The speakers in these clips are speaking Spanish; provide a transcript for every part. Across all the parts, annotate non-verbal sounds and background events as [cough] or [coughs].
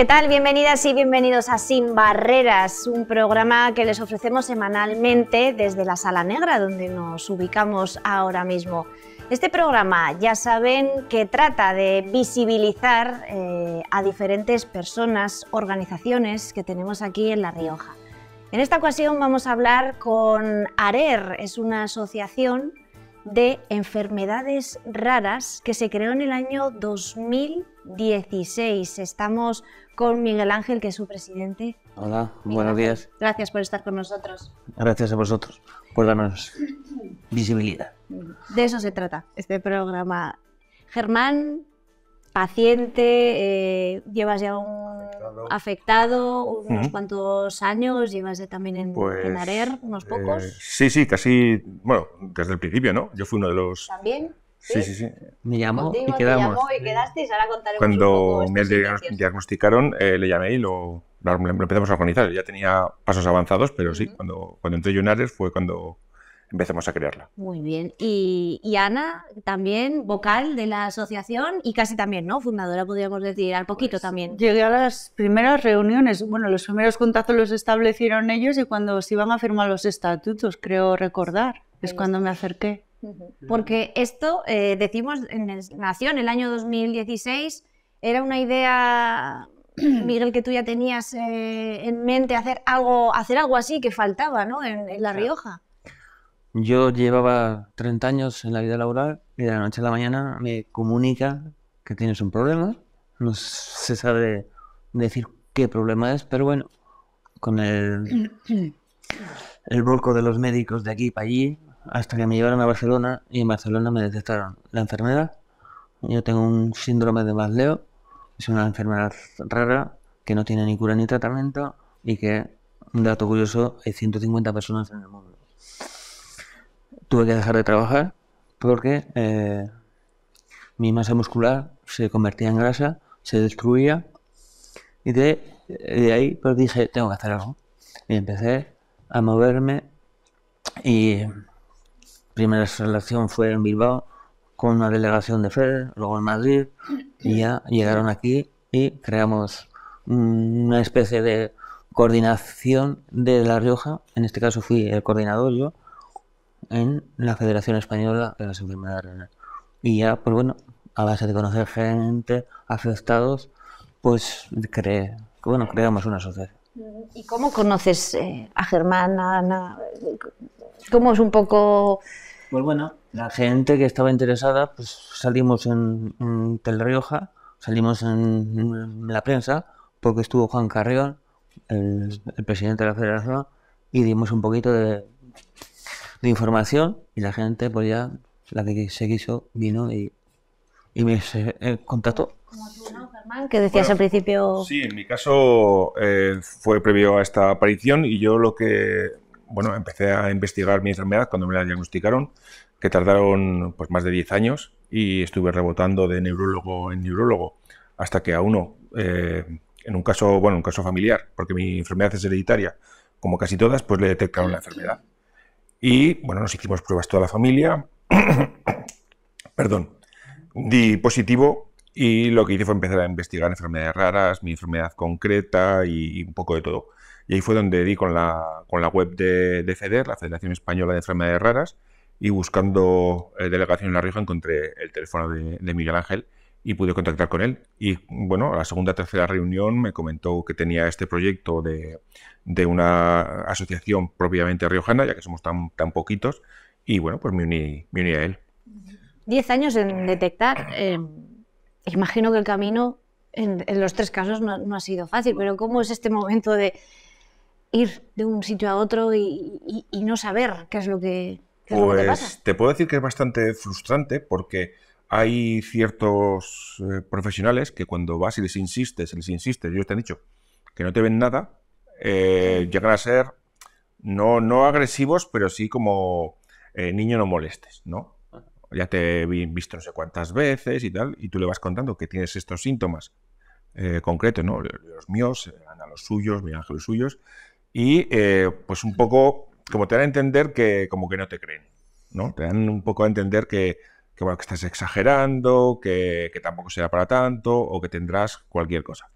¿Qué tal? Bienvenidas y bienvenidos a Sin Barreras, un programa que les ofrecemos semanalmente desde la Sala Negra, donde nos ubicamos ahora mismo. Este programa, ya saben, que trata de visibilizar eh, a diferentes personas, organizaciones que tenemos aquí en La Rioja. En esta ocasión vamos a hablar con ARER, es una asociación de enfermedades raras que se creó en el año 2016. Estamos con Miguel Ángel, que es su presidente. Hola, buenos días. Gracias por estar con nosotros. Gracias a vosotros por darnos [clears throat] visibilidad. De eso se trata este programa. Germán paciente, eh, llevas ya un afectado, unos cuantos años, llevas ya también en, pues, ARER, unos eh, pocos. sí, sí, casi, bueno, desde el principio, ¿no? Yo fui uno de los... ¿También? Sí, sí, sí. Me llamó y quedamos. y quedaste y ahora Cuando me diagnosticaron, eh, le llamé y lo, empezamos a organizar. Ya tenía pasos avanzados, pero sí, cuando, cuando entré yo en ARER fue cuando empecemos a crearla. Muy bien. Y, Ana, también vocal de la asociación y casi también, ¿no? Fundadora, podríamos decir, al poquito pues, también. Llegué a las primeras reuniones, bueno, los primeros contactos los establecieron ellos y cuando se iban a firmar los estatutos, creo recordar, es cuando me acerqué. Porque esto, eh, decimos, en el, nació en el año 2016, era una idea [clears throat] Miguel, que tú ya tenías eh, en mente hacer algo, hacer algo así que faltaba, ¿no? en La Rioja. Yo llevaba 30 años en la vida laboral y de la noche a la mañana me comunica que tienes un problema. No se sabe decir qué problema es, pero bueno, con el, [coughs] el volco de los médicos de aquí para allí, hasta que me llevaron a Barcelona y en Barcelona me detectaron la enfermedad. Yo tengo un síndrome de Masleo, es una enfermedad rara que no tiene ni cura ni tratamiento y que, un dato curioso, hay 150 personas en el mundo tuve que dejar de trabajar porque eh, mi masa muscular se convertía en grasa, se destruía y de, ahí pues dije, tengo que hacer algo. Y empecé a moverme y primera relación fue en Bilbao con una delegación de FEDER, luego en Madrid y ya llegaron aquí y creamos una especie de coordinación de La Rioja. En este caso fui el coordinador yo en la Federación Española de las Enfermedades Renales. Y ya, pues bueno, a base de conocer gente, afectados, pues que bueno, creamos una sociedad. ¿Y cómo conoces eh, a Germán? Ana? ¿Cómo es un poco...? Pues bueno, la gente que estaba interesada, pues salimos en, Tel Rioja, salimos en, la prensa, porque estuvo Juan Carrión, el presidente de la federación, y dimos un poquito de, de información y la gente, pues ya, la que se quiso, vino y, y me se, eh, contactó. Germán, que decías al principio. Sí, en mi caso eh, fue previo a esta aparición y yo lo que. Bueno, empecé a investigar mi enfermedad cuando me la diagnosticaron, que tardaron pues, más de 10 años y estuve rebotando de neurólogo en neurólogo hasta que a uno, eh, en un caso, bueno, un caso familiar, porque mi enfermedad es hereditaria, como casi todas, pues le detectaron la enfermedad. Y bueno, nos hicimos pruebas toda la familia. [coughs] Perdón. Di positivo y lo que hice fue empezar a investigar enfermedades raras, mi enfermedad concreta y, un poco de todo. Y ahí fue donde di con la, con la web de, de, FEDER, la Federación Española de Enfermedades Raras, y buscando eh, delegación en la región encontré el teléfono de Miguel Ángel y pude contactar con él. Y bueno, a la segunda, tercera reunión me comentó que tenía este proyecto de, una asociación propiamente riojana, ya que somos tan, tan poquitos, y bueno, pues me uní, a él. Diez años en detectar, eh, imagino que el camino en, los tres casos no, ha sido fácil, pero ¿cómo es este momento de ir de un sitio a otro y, no saber qué es lo que... pues te, pasa? te puedo decir que es bastante frustrante porque hay ciertos eh, profesionales que cuando vas y les insistes, les insistes, ellos te han dicho que no te ven nada, eh, llegan a ser no, no agresivos, pero sí como eh, niño no molestes, ¿no? Ya te he visto no sé cuántas veces y tal, y tú le vas contando que tienes estos síntomas eh, concretos, ¿no? Los míos, a los suyos, mi ángel los suyos, y pues un poco como te dan a entender que como que no te creen, ¿no? Te dan un poco a entender que que, estás exagerando, que, tampoco será para tanto o que tendrás cualquier cosa.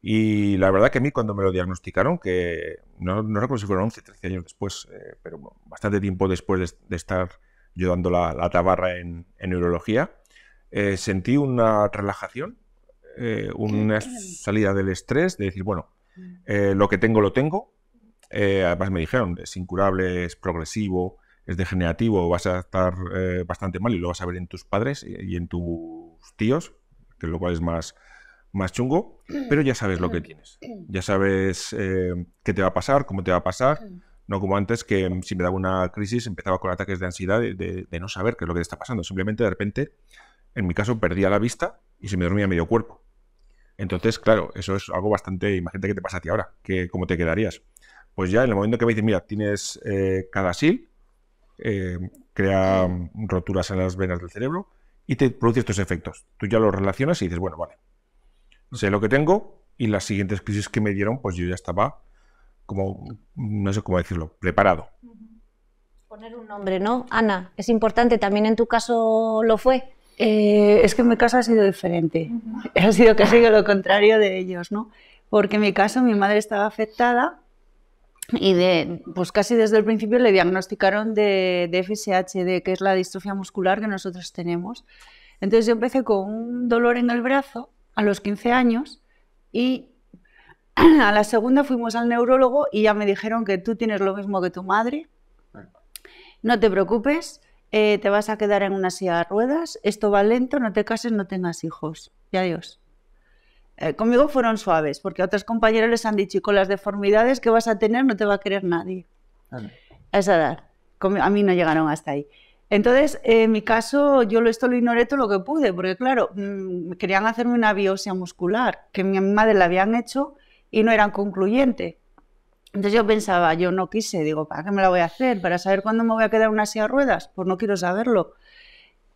Y la verdad que a mí cuando me lo diagnosticaron, que no, recuerdo si fueron 11, 13 años después, eh, pero bastante tiempo después de, estar yo dando la, tabarra en, neurología, eh, sentí una relajación, eh, una salida del estrés, de decir, bueno, mm. lo que tengo lo tengo. además me dijeron, es incurable, es progresivo, es degenerativo, vas a estar eh, bastante mal y lo vas a ver en tus padres y en tus tíos, que lo cual es más, más chungo, pero ya sabes lo que tienes. Ya sabes eh, qué te va a pasar, cómo te va a pasar. No como antes, que mm, si me daba una crisis empezaba con ataques de ansiedad de, de, no saber qué es lo que te está pasando. Simplemente de repente, en mi caso, perdía la vista y se me dormía medio cuerpo. Entonces, claro, eso es algo bastante. Imagínate qué te pasa a ti ahora, que, cómo te quedarías. Pues ya en el momento que me dices mira, tienes eh, SIL, eh, crea roturas en las venas del cerebro y te produce estos efectos. Tú ya los relacionas y dices, bueno, vale, sé lo que tengo y las siguientes crisis que me dieron, pues yo ya estaba como, no sé cómo decirlo, preparado. Poner un nombre, ¿no? Ana, es importante, también en tu caso lo fue. Eh, es que en mi caso ha sido diferente, [laughs] ha sido casi lo contrario de ellos, ¿no? Porque en mi caso mi madre estaba afectada y de, pues casi desde el principio le diagnosticaron de, de que es la distrofia muscular que nosotros tenemos. Entonces yo empecé con un dolor en el brazo a los 15 años y [clears throat] a la segunda fuimos al neurólogo y ya me dijeron que tú tienes lo mismo que tu madre, no te preocupes, eh, te vas a quedar en una silla de ruedas, esto va lento, no te cases, no tengas hijos. Y adiós. Eh, conmigo fueron suaves, porque a otras compañeras les han dicho, y con las deformidades que vas a tener no te va a querer nadie. A esa edad. A mí no llegaron hasta ahí. Entonces, en mi caso, yo esto lo ignoré todo lo que pude, porque claro, mm, querían hacerme una biopsia muscular, que mi madre la habían hecho y no eran concluyente. Entonces yo pensaba, yo no quise, digo, ¿para qué me la voy a hacer? ¿Para saber cuándo me voy a quedar una silla ruedas? Pues no quiero saberlo.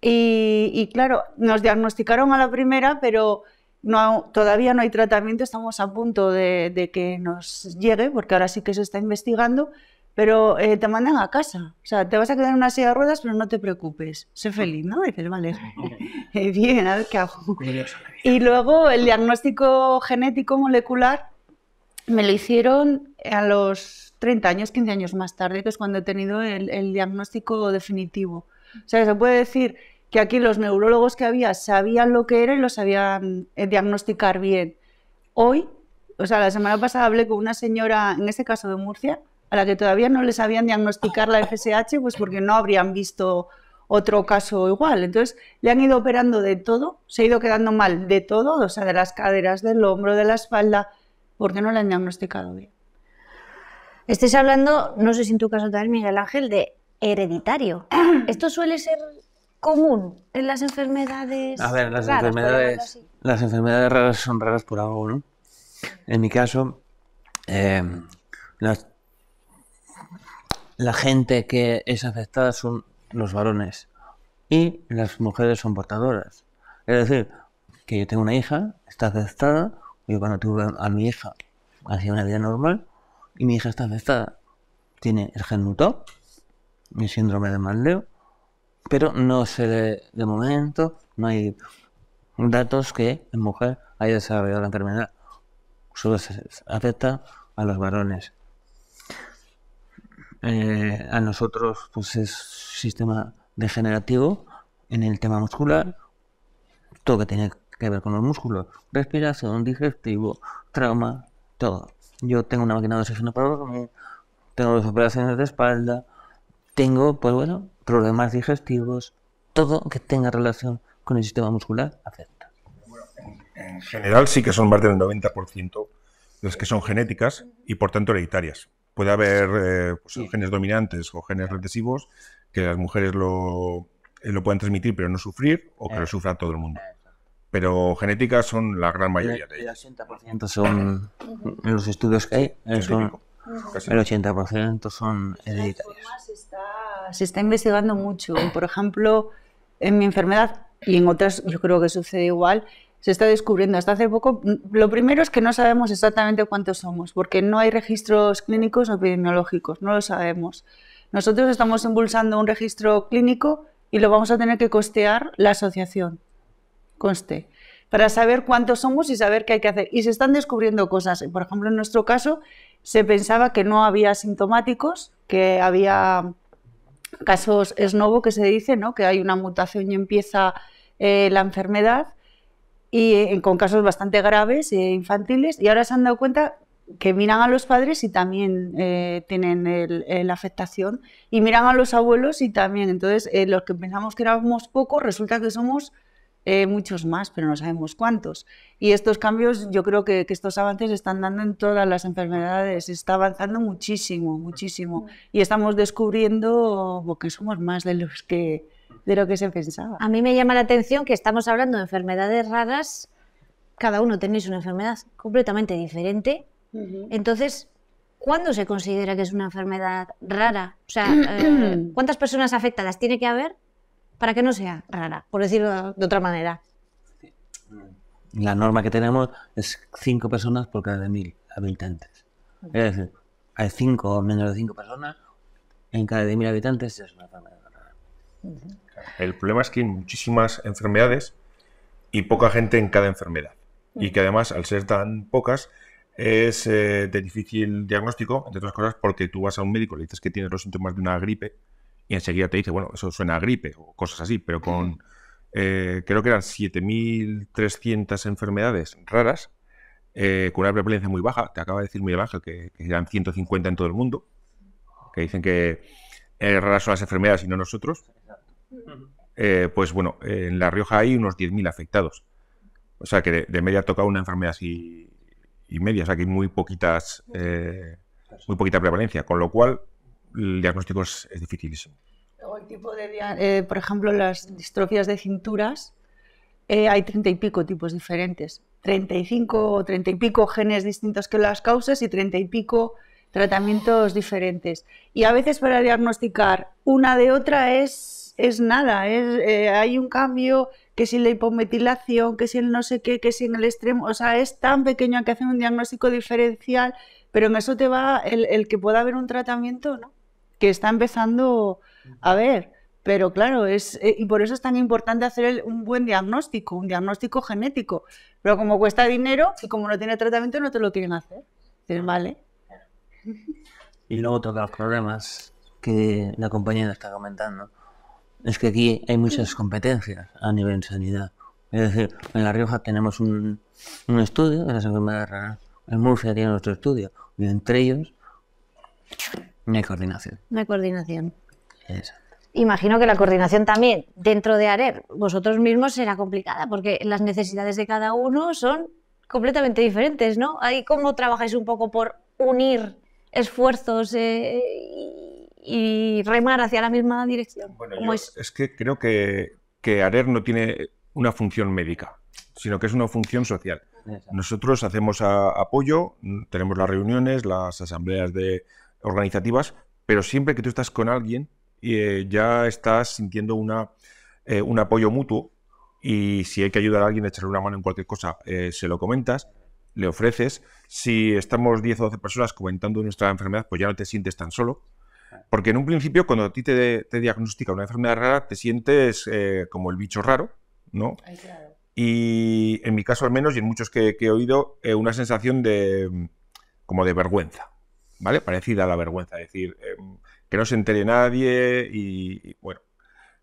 y, claro, nos diagnosticaron a la primera, pero no, todavía no hay tratamiento, estamos a punto de, que nos llegue, porque ahora sí que se está investigando, pero eh, te mandan a casa. O sea, te vas a quedar en una silla de ruedas, pero no te preocupes. Sé feliz, ¿no? Y dices, vale, [laughs] [laughs] bien, a ver qué hago. Y luego el diagnóstico genético molecular me lo hicieron a los 30 años, 15 años más tarde, que es cuando he tenido el, el diagnóstico definitivo. O sea, se puede decir que aquí los neurólogos que había sabían lo que era y lo sabían eh, diagnosticar bien. Hoy, o sea, la semana pasada hablé con una señora, en este caso de Murcia, a la que todavía no le sabían diagnosticar la FSH, pues porque no habrían visto otro caso igual. Entonces, le han ido operando de todo, se ha ido quedando mal de todo, o sea, de las caderas, del hombro, de la espalda, porque no le han diagnosticado bien. Estés hablando, no sé si en tu caso también, Miguel Ángel, de hereditario. [clears throat] ¿Esto suele ser común en las enfermedades. A ver, las enfermedades, las enfermedades raras son raras por algo, ¿no? En mi caso, em, la gente que es afectada son los varones y las mujeres son portadoras. Es decir, que yo tengo una hija, está afectada, yo cuando tuve a mi hija hacía una vida normal y mi hija está afectada. Tiene el gen mutó mi síndrome de malleo pero no sé de momento no hay datos que en mujer haya desarrollado la enfermedad. Solo se afecta a los varones. Eh, a nosotros pues es sistema degenerativo en el tema muscular, todo que tiene que ver con los músculos, respiración, digestivo, trauma, todo. Yo tengo una máquina de oxígeno para tengo dos operaciones de espalda, tengo, pues bueno, demás digestivos, todo que tenga relación con el sistema muscular afecta. en general sí que son más del 90% las que son genéticas y por tanto hereditarias. Puede haber eh, pues, genes dominantes o genes recesivos que las mujeres lo, eh, lo pueden transmitir pero no sufrir o que lo sufra todo el mundo. Pero genéticas son la gran mayoría de ellas. El 80% son en los estudios que hay, eh, el 80% son hereditarias se está investigando mucho. Por ejemplo, en mi enfermedad y en otras yo creo que sucede igual, se está descubriendo hasta hace poco. Lo primero es que no sabemos exactamente cuántos somos, porque no hay registros clínicos o epidemiológicos, no lo sabemos. Nosotros estamos impulsando un registro clínico y lo vamos a tener que costear la asociación, conste, para saber cuántos somos y saber qué hay que hacer. Y se están descubriendo cosas. Por ejemplo, en nuestro caso se pensaba que no había sintomáticos, que había casos es nuevo que se dice, ¿no? que hay una mutación y empieza eh, la enfermedad, y eh, con casos bastante graves, e infantiles, y ahora se han dado cuenta que miran a los padres y también tienen la afectación, y miran a los abuelos y también, entonces los que pensamos que éramos pocos, resulta que somos eh, muchos más, pero no sabemos cuántos. Y estos cambios, yo creo que, estos avances están dando en todas las enfermedades, está avanzando muchísimo, muchísimo. Y estamos descubriendo que somos más de los que de lo que se pensaba. A mí me llama la atención que estamos hablando de enfermedades raras, cada uno tenéis una enfermedad completamente diferente. Entonces, ¿cuándo se considera que es una enfermedad rara? O sea, eh, [clears throat] ¿cuántas personas afectadas tiene que haber para que no sea rara, por decirlo de otra manera. La norma que tenemos es cinco personas por cada mil habitantes. Es decir, hay cinco o menos de cinco personas en cada mil habitantes es una El problema es que hay muchísimas enfermedades y poca gente en cada enfermedad. Y que además, al ser tan pocas, es eh, de difícil diagnóstico, entre otras cosas, porque tú vas a un médico, le dices que tienes los síntomas de una gripe y enseguida te dice, bueno, eso suena a gripe o cosas así, pero con, eh, creo que eran 7.300 enfermedades raras, eh, con una prevalencia muy baja, te acaba de decir muy baja que, eran 150 en todo el mundo, que dicen que eh, raras son las enfermedades y no nosotros, pues bueno, en La Rioja hay unos 10.000 afectados. O sea que de, media toca una enfermedad así y media, o sea que hay muy poquitas, muy poquita prevalencia, con lo cual el diagnóstico es, es dificilísimo. Eh, por ejemplo, las distrofias de cinturas, eh, hay treinta y pico tipos diferentes, 35 o treinta y pico genes distintos que las causas y treinta y pico tratamientos diferentes. Y a veces para diagnosticar una de otra es, es nada, es, eh, hay un cambio que si la hipometilación, que si el no sé qué, que si en el extremo, o sea, es tan pequeño que hacen un diagnóstico diferencial, pero en eso te va el, el que pueda haber un tratamiento, ¿no? que está empezando a ver. Pero claro, es, eh, y por eso es tan importante hacer un buen diagnóstico, un diagnóstico genético. Pero como cuesta dinero y como no tiene tratamiento, no te lo quieren hacer. Ah. vale. Y luego toca los problemas que la compañera está comentando. Es que aquí hay muchas competencias a nivel de sanidad. Es decir, en La Rioja tenemos un, estudio de la enfermedades raras. En Murcia tiene otro estudio. Y entre ellos no hay coordinación. No coordinación. Imagino que la coordinación también dentro de ARER, vosotros mismos, será complicada porque las necesidades de cada uno son completamente diferentes, ¿no? Ahí cómo trabajáis un poco por unir esfuerzos eh, y remar hacia la misma dirección. es? que creo que, que ARER no tiene una función médica, sino que es una función social. Nosotros hacemos apoyo, tenemos las reuniones, las asambleas de, organizativas, pero siempre que tú estás con alguien, eh, ya estás sintiendo una, eh, un apoyo mutuo y si hay que ayudar a alguien, a echarle una mano en cualquier cosa, eh, se lo comentas, le ofreces. Si estamos 10 o 12 personas comentando nuestra enfermedad, pues ya no te sientes tan solo. Porque en un principio, cuando a ti te, te diagnostica una enfermedad rara, te sientes como el bicho raro, ¿no? Y en mi caso al menos, y en muchos que, que he oído, una sensación de como de vergüenza. ¿vale? Parecida a la vergüenza, decir, eh, que no se entere nadie y, bueno,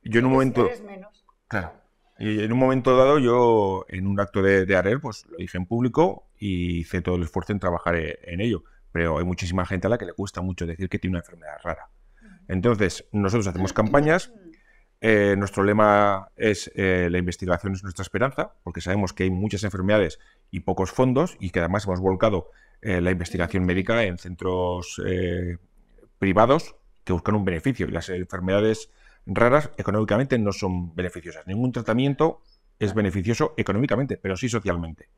yo en un momento... Y en un momento dado yo, en un acto de, de pues lo dije en público y hice todo el esfuerzo en trabajar e, en ello. Pero hay muchísima gente a la que le cuesta mucho decir que tiene una enfermedad rara. Entonces, nosotros hacemos campañas. Eh, nuestro lema es eh, la investigación es nuestra esperanza, porque sabemos que hay muchas enfermedades y pocos fondos y que además hemos volcado eh, la investigación médica en centros eh, privados que buscan un beneficio. Y las enfermedades raras económicamente no son beneficiosas. Ningún tratamiento es beneficioso económicamente, pero sí socialmente.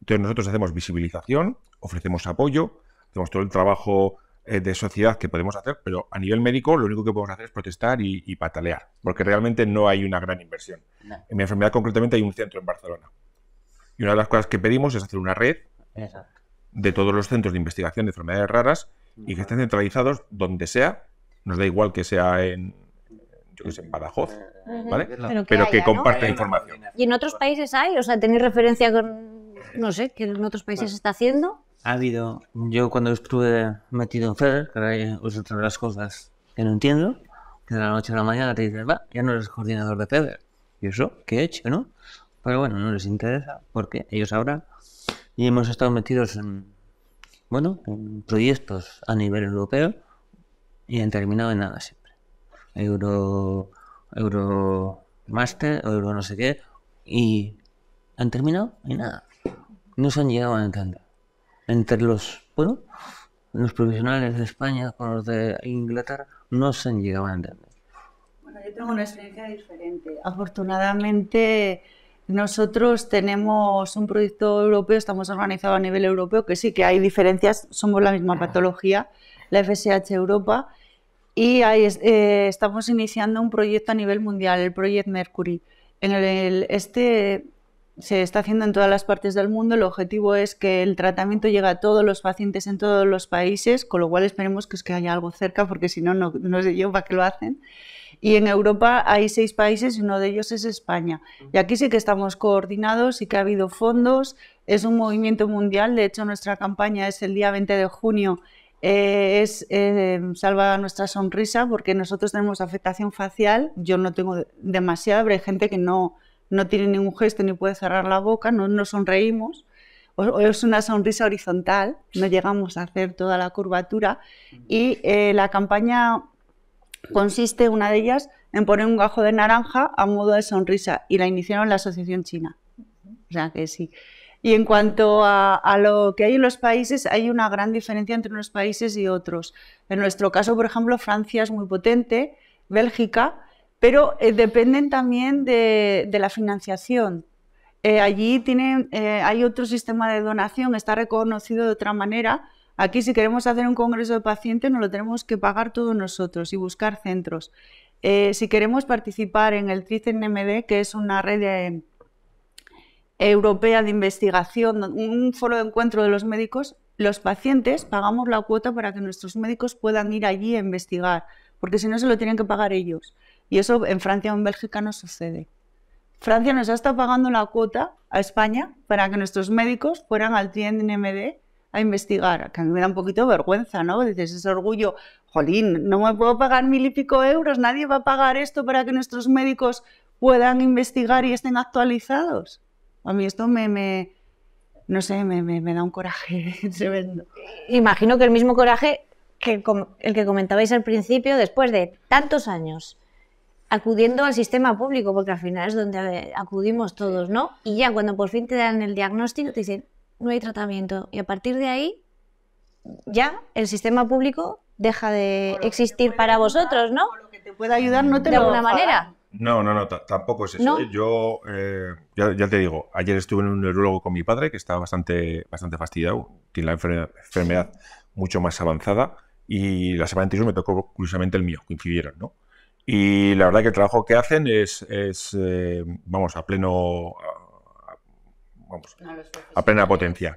Entonces nosotros hacemos visibilización, ofrecemos apoyo, hacemos todo el trabajo eh, de sociedad que podemos hacer, pero a nivel médico lo único que podemos hacer es protestar y, patalear, porque realmente no hay una gran inversión. En mi enfermedad concretamente hay un centro en Barcelona. Y una de las cosas que pedimos es hacer una red de todos los centros de investigación de enfermedades raras y que estén centralizados donde sea, nos da igual que sea en, yo que sé, en Badajoz, ¿vale? Pero que, compartan información. ¿Y en otros países hay? O sea, ¿tenéis referencia con, no sé, que en otros países se está haciendo? Ha habido, yo cuando estuve metido en FEDER, que ahora hay otras cosas que no entiendo, que de la noche a la mañana te dices, va, ya no eres coordinador de FEDER. ¿Y eso qué he hecho, no? Pero bueno, no les interesa porque ellos ahora y hemos estado metidos en, bueno, en proyectos a nivel europeo y han terminado en nada siempre. Euro, Euro Master, Euro no sé qué, y han terminado en nada. No se han llegado a entender. Entre los, bueno, los profesionales de España con los de Inglaterra no se han llegado a entender. Bueno, yo tengo una experiencia diferente. Afortunadamente nosotros tenemos un proyecto europeo, estamos organizados a nivel europeo, que sí que hay diferencias, somos la misma patología, la FSH Europa, y eh, estamos iniciando un proyecto a nivel mundial, el Project Mercury. En el, este se está haciendo en todas las partes del mundo. El objetivo es que el tratamiento llegue a todos los pacientes en todos los países, con lo cual esperemos que, es que haya algo cerca, porque si no, no sé yo para qué lo hacen. Y en Europa hay seis países y uno de ellos es España. Y aquí sí que estamos coordinados, y que ha habido fondos, es un movimiento mundial. De hecho, nuestra campaña es el día 20 de junio. Eh, es eh, salva nuestra sonrisa porque nosotros tenemos afectación facial. Yo no tengo demasiada, pero hay gente que no, no tiene ningún gesto ni puede cerrar la boca, no, no sonreímos. O, es una sonrisa horizontal, no llegamos a hacer toda la curvatura. Y eh, la campaña Consiste una de ellas en poner un gajo de naranja a modo de sonrisa y la iniciaron la Asociación China. O sea que sí. Y en cuanto a, lo que hay en los países, hay una gran diferencia entre unos países y otros. En nuestro caso, por ejemplo, Francia es muy potente, Bélgica, pero eh, dependen también de, la financiación. Eh, allí eh, hay otro sistema de donación, está reconocido de otra manera, Aquí si queremos hacer un congreso de pacientes nos lo tenemos que pagar todos nosotros y buscar centros. Eh, si queremos participar en el TRICEN-MD, que es una red eh, europea de investigación, un foro de encuentro de los médicos, los pacientes pagamos la cuota para que nuestros médicos puedan ir allí a investigar, porque si no se lo tienen que pagar ellos. Y eso en Francia o en Bélgica no sucede. Francia nos ha estado pagando la cuota a España para que nuestros médicos fueran al 13MD a investigar, que a mí me da un poquito vergüenza, ¿no? Dices ese orgullo, jolín, no me puedo pagar mil y pico euros, nadie va a pagar esto para que nuestros médicos puedan investigar y estén actualizados. A mí esto me, no sé, me, me da un coraje [laughs] tremendo. Imagino que el mismo coraje que el que comentabais al principio, después de tantos años acudiendo al sistema público, porque al final es donde acudimos todos, ¿no? Y ya cuando por fin te dan el diagnóstico, te dicen, no hay tratamiento. Y a partir de ahí, ya el sistema público deja de existir para vosotros, ¿no? te ayudar, no de alguna manera. No, no, no, tampoco es eso. ¿eh? Yo, eh, ya, ya, te digo, ayer estuve en un neurólogo con mi padre que estaba bastante, bastante fastidiado, tiene la enfermedad, mucho más avanzada y la semana anterior me tocó curiosamente el mío, coincidieron, ¿no? Y la verdad que el trabajo que hacen es, eh, vamos, a pleno, pues, a plena potencia.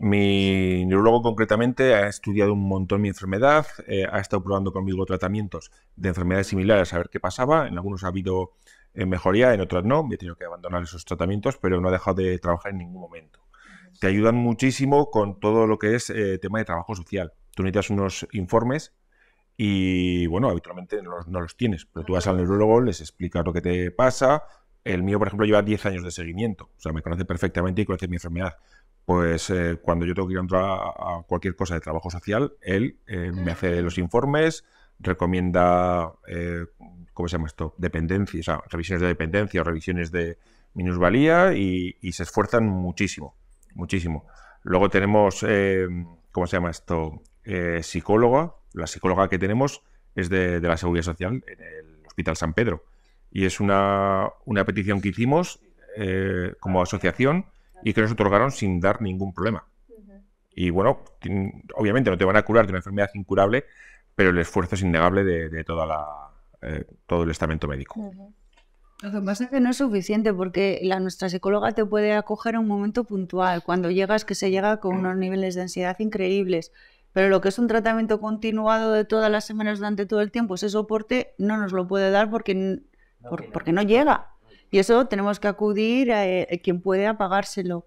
Mi neurólogo concretamente ha estudiado un montón mi enfermedad, eh, ha estado probando conmigo tratamientos de enfermedades similares a ver qué pasaba. En algunos ha habido eh, mejoría, en otros no. Me he tenido que abandonar esos tratamientos, pero no ha dejado de trabajar en ningún momento. Te ayudan muchísimo con todo lo que es eh, tema de trabajo social. Tú necesitas unos informes y, bueno, habitualmente no los, no los tienes, pero tú vas al neurólogo, les explicas lo que te pasa, el mío, por ejemplo, lleva 10 años de seguimiento, o sea, me conoce perfectamente y conoce mi enfermedad. Pues eh, cuando yo tengo que ir a, cualquier cosa de trabajo social, él eh, me hace los informes, recomienda, eh, ¿cómo se llama esto? Dependencias, o sea, revisiones de dependencia o revisiones de minusvalía y, se esfuerzan muchísimo, muchísimo. Luego tenemos, ¿cómo se llama esto? psicóloga. La psicóloga que tenemos es de la Seguridad Social en el Hospital San Pedro. Y es una, petición que hicimos eh, como asociación y que nos otorgaron sin dar ningún problema. Y bueno, obviamente no te van a curar de una enfermedad incurable, pero el esfuerzo es innegable de, toda la, eh, todo el estamento médico. Lo que pasa es que no es suficiente porque la, nuestra psicóloga te puede acoger en un momento puntual, cuando llegas que se llega con unos niveles de ansiedad increíbles, pero lo que es un tratamiento continuado de todas las semanas durante todo el tiempo, ese soporte no nos lo puede dar porque porque no llega. Y eso tenemos que acudir eh, a, quien puede apagárselo.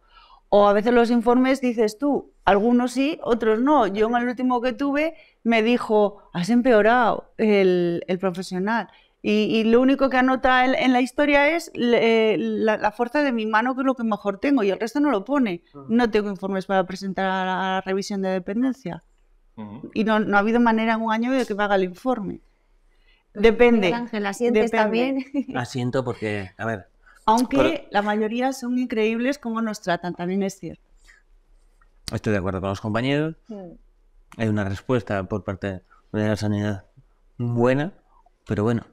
O a veces los informes dices tú, algunos sí, otros no. Yo en el último que tuve me dijo, has empeorado el, profesional. Y, lo único que anota en, la historia es la, fuerza de mi mano, que es lo que mejor tengo, y el resto no lo pone. No tengo informes para presentar a la, revisión de dependencia. Y no, ha habido manera en un año de que paga haga el informe. Depende. Ángel, siento Depende. también. Asiento porque, a ver. Aunque la mayoría son increíbles cómo nos tratan, también es cierto. Estoy de acuerdo con los compañeros. Mm. Hay una respuesta por parte de la sanidad buena, pero bueno,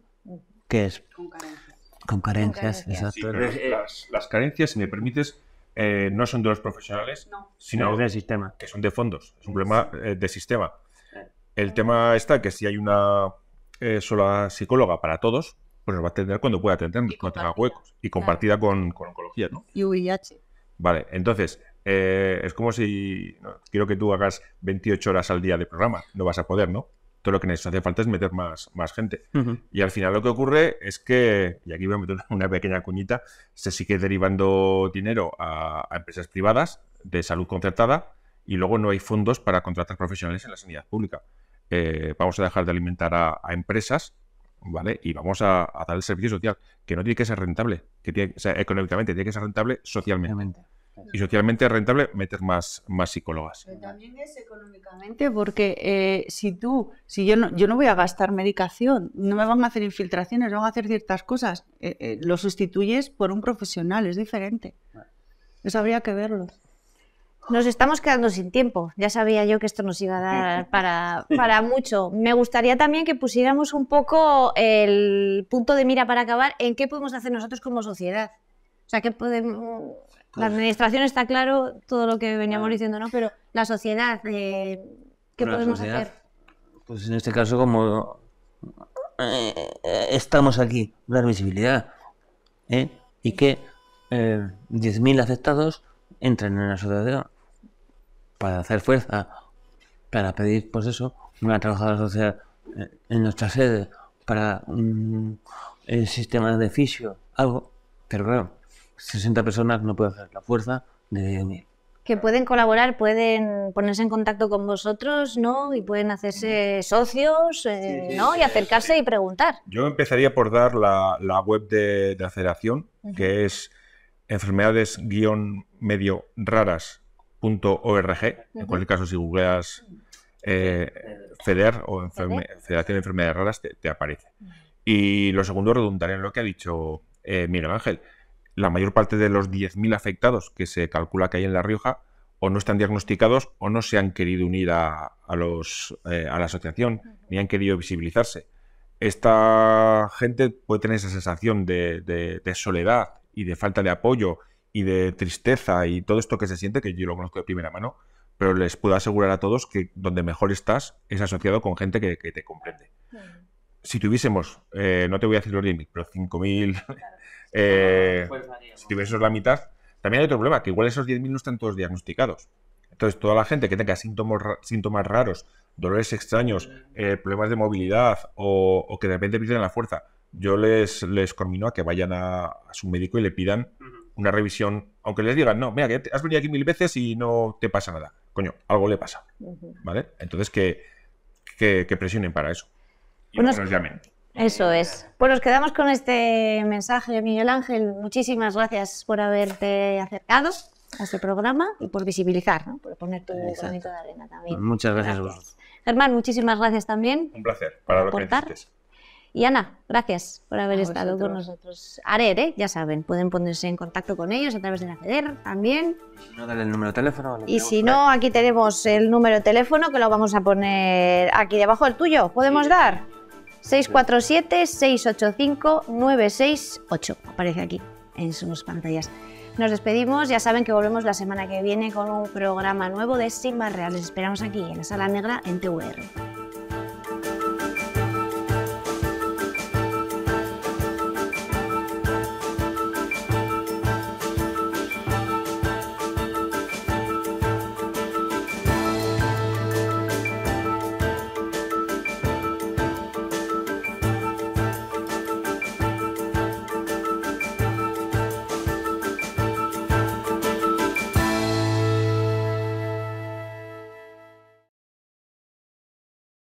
¿qué es? Con carencias. Con carencias, exacto. Eh, las, carencias, si me permites, eh, no son de los profesionales, sino del sistema. Que son de fondos, es un problema eh, de sistema. El tema está que si hay una eh, sola psicóloga para todos, pues nos va a atender cuando pueda atender, cuando tenga huecos. Y compartida con, oncología, ¿no? Y VIH. Vale, entonces, eh, es como si quiero que tú hagas 28 horas al día de programa. No vas a poder, ¿no? Todo lo que necesitas hace falta es meter más, más gente. Y al final lo que ocurre es que, y aquí voy a meter una pequeña cuñita, se sigue derivando dinero a, a empresas privadas de salud concertada y luego no hay fondos para contratar profesionales en la sanidad pública. Eh, vamos a dejar de alimentar a, empresas, ¿vale? Y vamos a, dar el servicio social, que no tiene que ser rentable, que tiene, económicamente tiene que ser rentable socialmente. Y socialmente rentable meter más, más psicólogas. Pero también es económicamente, porque eh, si tú, si yo no, yo no voy a gastar medicación, no me van a hacer infiltraciones, no van a hacer ciertas cosas, eh, lo sustituyes por un profesional, es diferente. Eso habría que verlo. Nos estamos quedando sin tiempo. Ya sabía yo que esto nos iba a dar [laughs] para, mucho. Me gustaría también que pusiéramos un poco el punto de mira para acabar en qué podemos hacer nosotros como sociedad. O sea, qué podemos... La pues administración está claro, todo lo que veníamos ah. diciendo, ¿no? Pero la sociedad, eh, ¿qué podemos hacer? Pues en este caso, como eh, eh, estamos aquí, dar visibilidad. ¿eh? Y que 10.000 aceptados entren en la sociedad para hacer fuerza, para pedir, pues eso, una trabajadora social eh, en nuestra sede, para un, el eh, sistema de fisio, algo. Pero claro, 60 personas no pueden hacer la fuerza de 10.000. Que pueden colaborar, pueden ponerse en contacto con vosotros, ¿no? Y pueden hacerse socios, eh, ¿no? y acercarse y preguntar. Yo empezaría por dar la, web de, de aceleración, que es enfermedades-medio raras .org. En cualquier caso, si googleas FEDER eh, o Federación de Enfermedades Raras, te, aparece. Y lo segundo, redundará en lo que ha dicho eh, Miguel Ángel. La mayor parte de los 10.000 afectados que se calcula que hay en La Rioja o no están diagnosticados o no se han querido unir a, los, eh, a la asociación ni han querido visibilizarse. Esta gente puede tener esa sensación de soledad y de falta de apoyo y de tristeza y todo esto que se siente, que yo lo conozco de primera mano, pero les puedo asegurar a todos que donde mejor estás es asociado con gente que, te comprende. Si tuviésemos, eh, no te voy a decir los límites, pero 5.000, [laughs] eh, si tuviésemos la mitad, también hay otro problema, que igual esos 10.000 no están todos diagnosticados. Entonces, toda la gente que tenga síntomas, síntomas raros, dolores extraños, mm. eh, problemas de movilidad o, que de repente pierden la fuerza, yo les, les conmino a que vayan a, su médico y le pidan una revisión, aunque les digan, no, mira, que has venido aquí mil veces y no te pasa nada. Coño, algo le pasa. ¿Vale? Entonces que, presionen para eso. Y nos llamen. Eso es. Pues nos quedamos con este mensaje, Miguel Ángel. Muchísimas gracias por haberte acercado a este programa y por visibilizar, ¿no? por poner tu granito de arena también. Muchas gracias, Germán, muchísimas gracias también. Un placer, para lo y Ana, gracias por haber estado con nosotros. Arer, ¿eh? ya saben, pueden ponerse en contacto con ellos a través de la FEDER también. No, dale el número de teléfono. Y si no, aquí tenemos el número de teléfono que lo vamos a poner aquí debajo del tuyo. ¿Podemos dar? 647-685-968. Aparece aquí en sus pantallas. Nos despedimos, ya saben que volvemos la semana que viene con un programa nuevo de Simba Real. Les esperamos aquí en la Sala Negra en TVR.